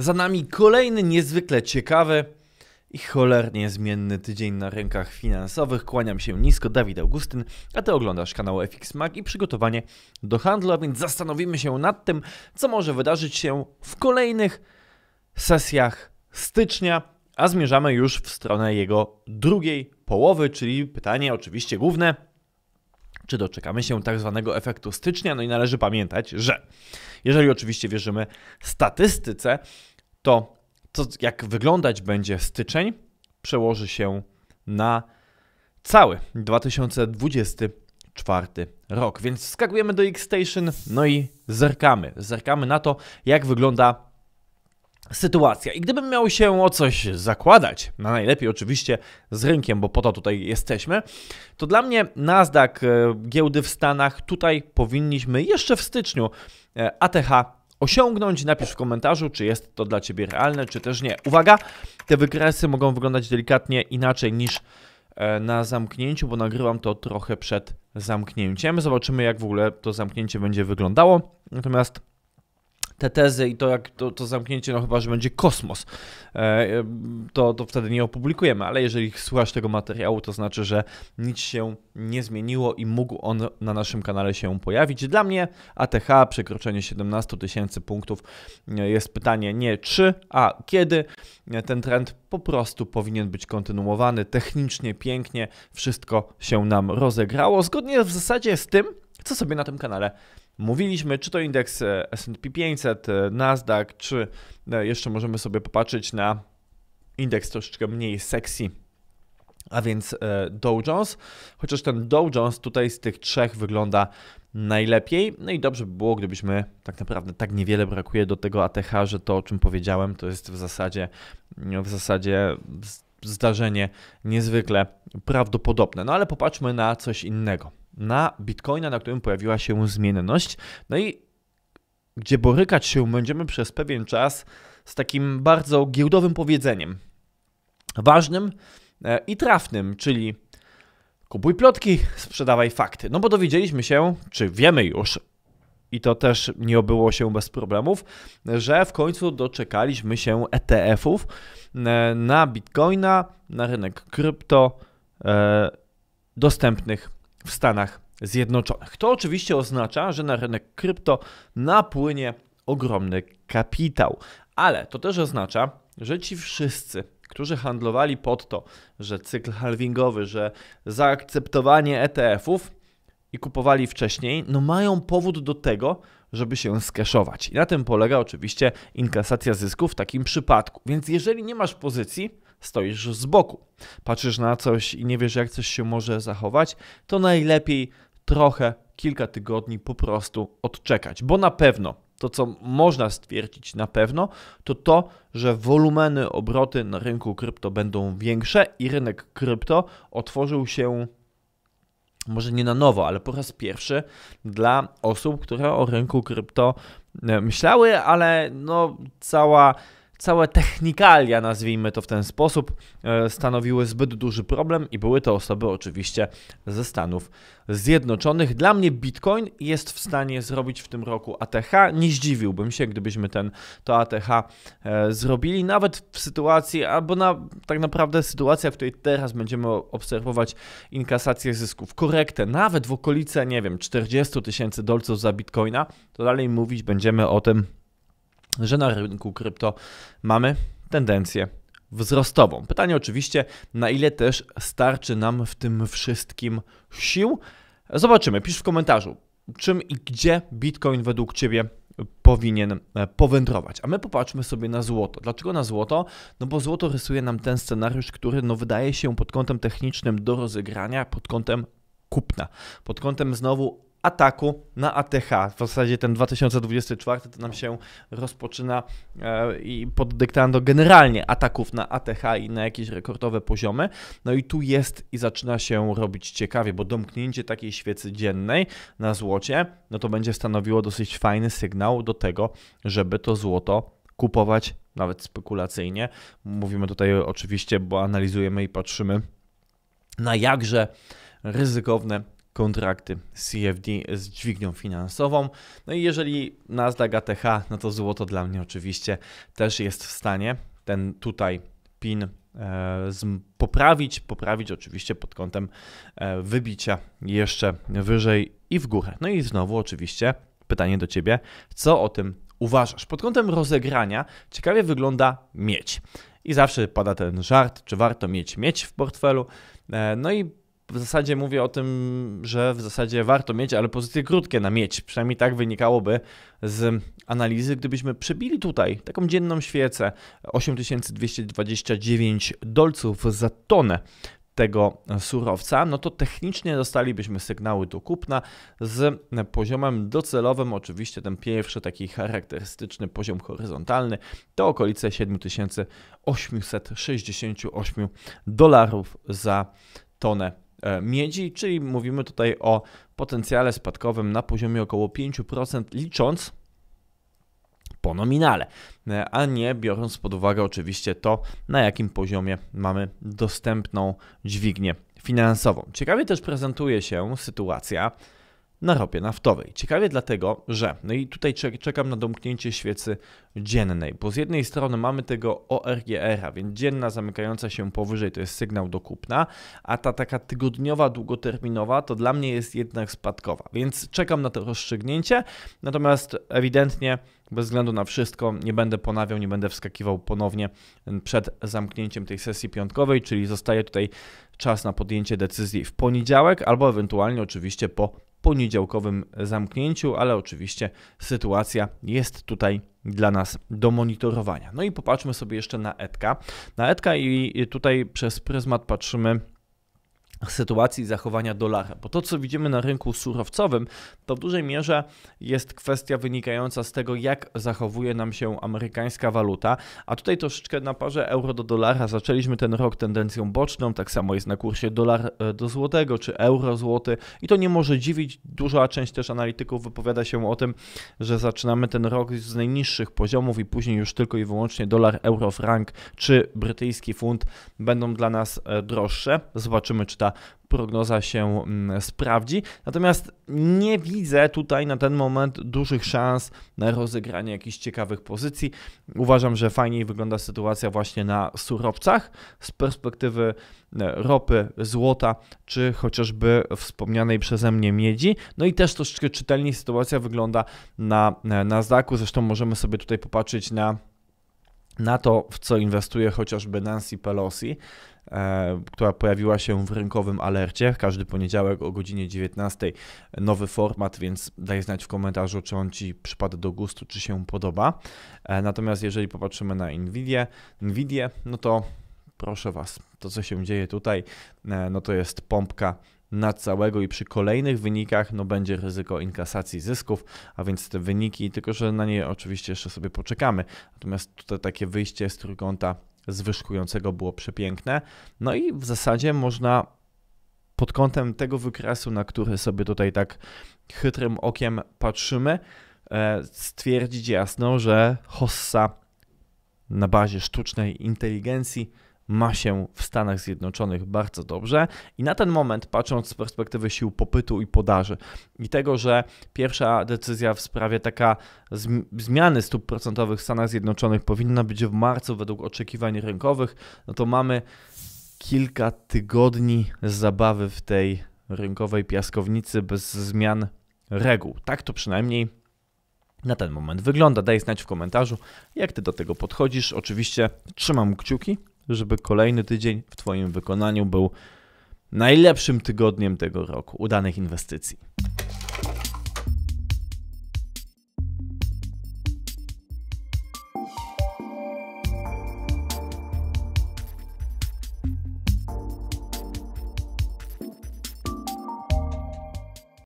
Za nami kolejny niezwykle ciekawy i cholernie zmienny tydzień na rynkach finansowych. Kłaniam się nisko, Dawid Augustyn, a Ty oglądasz kanał FX Mag i przygotowanie do handlu, a więc zastanowimy się nad tym, co może wydarzyć się w kolejnych sesjach stycznia, a zmierzamy już w stronę jego drugiej połowy, czyli pytanie oczywiście główne – czy doczekamy się tak zwanego efektu stycznia. No i należy pamiętać, że jeżeli oczywiście wierzymy statystyce, to to jak wyglądać będzie styczeń przełoży się na cały 2024 rok. Więc skakujemy do X-Station, no i zerkamy. Zerkamy na to, jak wygląda sytuacja. I gdybym miał się o coś zakładać, na najlepiej oczywiście z rynkiem, bo po to tutaj jesteśmy, to dla mnie Nasdaq e, giełdy w Stanach tutaj powinniśmy jeszcze w styczniu e, ATH osiągnąć. Napisz w komentarzu, czy jest to dla Ciebie realne, czy też nie. Uwaga, te wykresy mogą wyglądać delikatnie inaczej niż e, na zamknięciu, bo nagrywam to trochę przed zamknięciem. Zobaczymy, jak w ogóle to zamknięcie będzie wyglądało. Natomiast te tezy i to, jak to, to zamknięcie, no chyba, że będzie kosmos, e, to, to wtedy nie opublikujemy, ale jeżeli słuchasz tego materiału, to znaczy, że nic się nie zmieniło i mógł on na naszym kanale się pojawić. Dla mnie ATH, przekroczenie 17 tysięcy punktów e, jest pytanie nie czy, a kiedy. E, ten trend po prostu powinien być kontynuowany technicznie, pięknie, wszystko się nam rozegrało, zgodnie w zasadzie z tym, co sobie na tym kanale mówiliśmy, czy to indeks e, S&P 500, e, Nasdaq, czy e, jeszcze możemy sobie popatrzeć na indeks troszeczkę mniej sexy, a więc Dow Jones, chociaż ten Dow Jones tutaj z tych trzech wygląda najlepiej. No i dobrze by było, gdybyśmy tak naprawdę tak niewiele brakuje do tego ATH, że to o czym powiedziałem, to jest w zasadzie w zasadzie zdarzenie niezwykle prawdopodobne. No ale popatrzmy na coś innego na Bitcoina, na którym pojawiła się zmienność. No i gdzie borykać się będziemy przez pewien czas z takim bardzo giełdowym powiedzeniem. Ważnym e, i trafnym, czyli kupuj plotki, sprzedawaj fakty. No bo dowiedzieliśmy się, czy wiemy już, i to też nie obyło się bez problemów, że w końcu doczekaliśmy się ETF-ów e, na Bitcoina, na rynek krypto e, dostępnych w Stanach Zjednoczonych. To oczywiście oznacza, że na rynek krypto napłynie ogromny kapitał, ale to też oznacza, że ci wszyscy, którzy handlowali pod to, że cykl halvingowy, że zaakceptowanie ETF-ów i kupowali wcześniej, no mają powód do tego, żeby się skeszować. I na tym polega oczywiście inkasacja zysku w takim przypadku. Więc jeżeli nie masz pozycji, stoisz z boku, patrzysz na coś i nie wiesz, jak coś się może zachować, to najlepiej trochę, kilka tygodni po prostu odczekać, bo na pewno to, co można stwierdzić na pewno, to to, że wolumeny obroty na rynku krypto będą większe i rynek krypto otworzył się może nie na nowo, ale po raz pierwszy dla osób, które o rynku krypto e, myślały, ale no cała całe technikalia, nazwijmy to w ten sposób, e, stanowiły zbyt duży problem i były to osoby oczywiście ze Stanów Zjednoczonych. Dla mnie Bitcoin jest w stanie zrobić w tym roku ATH. Nie zdziwiłbym się, gdybyśmy ten, to ATH e, zrobili, nawet w sytuacji, albo na, tak naprawdę sytuacja, w której teraz będziemy obserwować inkasację zysków, korektę, nawet w okolice, nie wiem, 40 tysięcy dolców za Bitcoina, to dalej mówić będziemy o tym, że na rynku krypto mamy tendencję wzrostową. Pytanie oczywiście, na ile też starczy nam w tym wszystkim sił? Zobaczymy, pisz w komentarzu, czym i gdzie Bitcoin według Ciebie powinien e, powędrować. A my popatrzmy sobie na złoto. Dlaczego na złoto? No bo złoto rysuje nam ten scenariusz, który no, wydaje się pod kątem technicznym do rozegrania, pod kątem kupna, pod kątem znowu ataku na ATH. W zasadzie ten 2024 to nam się rozpoczyna e, i pod dyktando generalnie ataków na ATH i na jakieś rekordowe poziomy. No i tu jest i zaczyna się robić ciekawie, bo domknięcie takiej świecy dziennej na złocie, no to będzie stanowiło dosyć fajny sygnał do tego, żeby to złoto kupować nawet spekulacyjnie. Mówimy tutaj oczywiście, bo analizujemy i patrzymy na jakże ryzykowne kontrakty CFD z dźwignią finansową. No i jeżeli Nasdaq ATH, no to złoto dla mnie oczywiście też jest w stanie ten tutaj pin e, poprawić, poprawić oczywiście pod kątem e, wybicia jeszcze wyżej i w górę. No i znowu oczywiście pytanie do Ciebie, co o tym uważasz? Pod kątem rozegrania ciekawie wygląda mieć. I zawsze pada ten żart, czy warto mieć mieć w portfelu. E, no i w zasadzie mówię o tym, że w zasadzie warto mieć, ale pozycje krótkie na mieć. Przynajmniej tak wynikałoby z analizy, gdybyśmy przebili tutaj taką dzienną świecę 8229 dolców za tonę tego surowca, no to technicznie dostalibyśmy sygnały do kupna z poziomem docelowym, oczywiście ten pierwszy taki charakterystyczny poziom horyzontalny to okolice 7868 dolarów za tonę E, miedzi, czyli mówimy tutaj o potencjale spadkowym na poziomie około 5%, licząc po nominale, e, a nie biorąc pod uwagę oczywiście to, na jakim poziomie mamy dostępną dźwignię finansową. Ciekawie też prezentuje się sytuacja na ropie naftowej. Ciekawie dlatego, że, no i tutaj czekam na domknięcie świecy dziennej, bo z jednej strony mamy tego ORGR-a, więc dzienna zamykająca się powyżej to jest sygnał do kupna, a ta taka tygodniowa, długoterminowa to dla mnie jest jednak spadkowa, więc czekam na to rozstrzygnięcie, natomiast ewidentnie bez względu na wszystko nie będę ponawiał, nie będę wskakiwał ponownie przed zamknięciem tej sesji piątkowej, czyli zostaje tutaj czas na podjęcie decyzji w poniedziałek albo ewentualnie oczywiście po poniedziałkowym zamknięciu, ale oczywiście sytuacja jest tutaj dla nas do monitorowania. No i popatrzmy sobie jeszcze na Etka. Na Etka i tutaj przez pryzmat patrzymy sytuacji zachowania dolara. Bo to, co widzimy na rynku surowcowym, to w dużej mierze jest kwestia wynikająca z tego, jak zachowuje nam się amerykańska waluta. A tutaj troszeczkę na parze euro do dolara zaczęliśmy ten rok tendencją boczną. Tak samo jest na kursie dolar e, do złotego czy euro złoty. I to nie może dziwić. Duża część też analityków wypowiada się o tym, że zaczynamy ten rok z najniższych poziomów i później już tylko i wyłącznie dolar, euro, frank czy brytyjski funt będą dla nas e, droższe. Zobaczymy, czy ta ta prognoza się mm, sprawdzi. Natomiast nie widzę tutaj na ten moment dużych szans na rozegranie jakichś ciekawych pozycji. Uważam, że fajniej wygląda sytuacja właśnie na surowcach z perspektywy e, ropy, złota czy chociażby wspomnianej przeze mnie miedzi. No i też troszeczkę czytelniej sytuacja wygląda na, e, na Nasdaqu. Zresztą możemy sobie tutaj popatrzeć na na to, w co inwestuje chociażby Nancy Pelosi, e, która pojawiła się w rynkowym alercie. Każdy poniedziałek o godzinie 19 nowy format, więc daj znać w komentarzu, czy on Ci przypada do gustu, czy się podoba. E, natomiast jeżeli popatrzymy na Nvidia, Nvidia no to proszę Was, to co się dzieje tutaj, e, no to jest pompka na całego i przy kolejnych wynikach no, będzie ryzyko inkasacji zysków, a więc te wyniki, tylko że na nie oczywiście jeszcze sobie poczekamy. Natomiast tutaj takie wyjście z trójkąta zwyżkującego było przepiękne. No i w zasadzie można pod kątem tego wykresu, na który sobie tutaj tak chytrym okiem patrzymy, e, stwierdzić jasno, że Hossa na bazie sztucznej inteligencji ma się w Stanach Zjednoczonych bardzo dobrze i na ten moment, patrząc z perspektywy sił popytu i podaży i tego, że pierwsza decyzja w sprawie taka zmiany stóp procentowych w Stanach Zjednoczonych powinna być w marcu według oczekiwań rynkowych, no to mamy kilka tygodni zabawy w tej rynkowej piaskownicy bez zmian reguł. Tak to przynajmniej na ten moment wygląda. Daj znać w komentarzu, jak ty do tego podchodzisz. Oczywiście trzymam kciuki, żeby kolejny tydzień w Twoim wykonaniu był najlepszym tygodniem tego roku udanych inwestycji.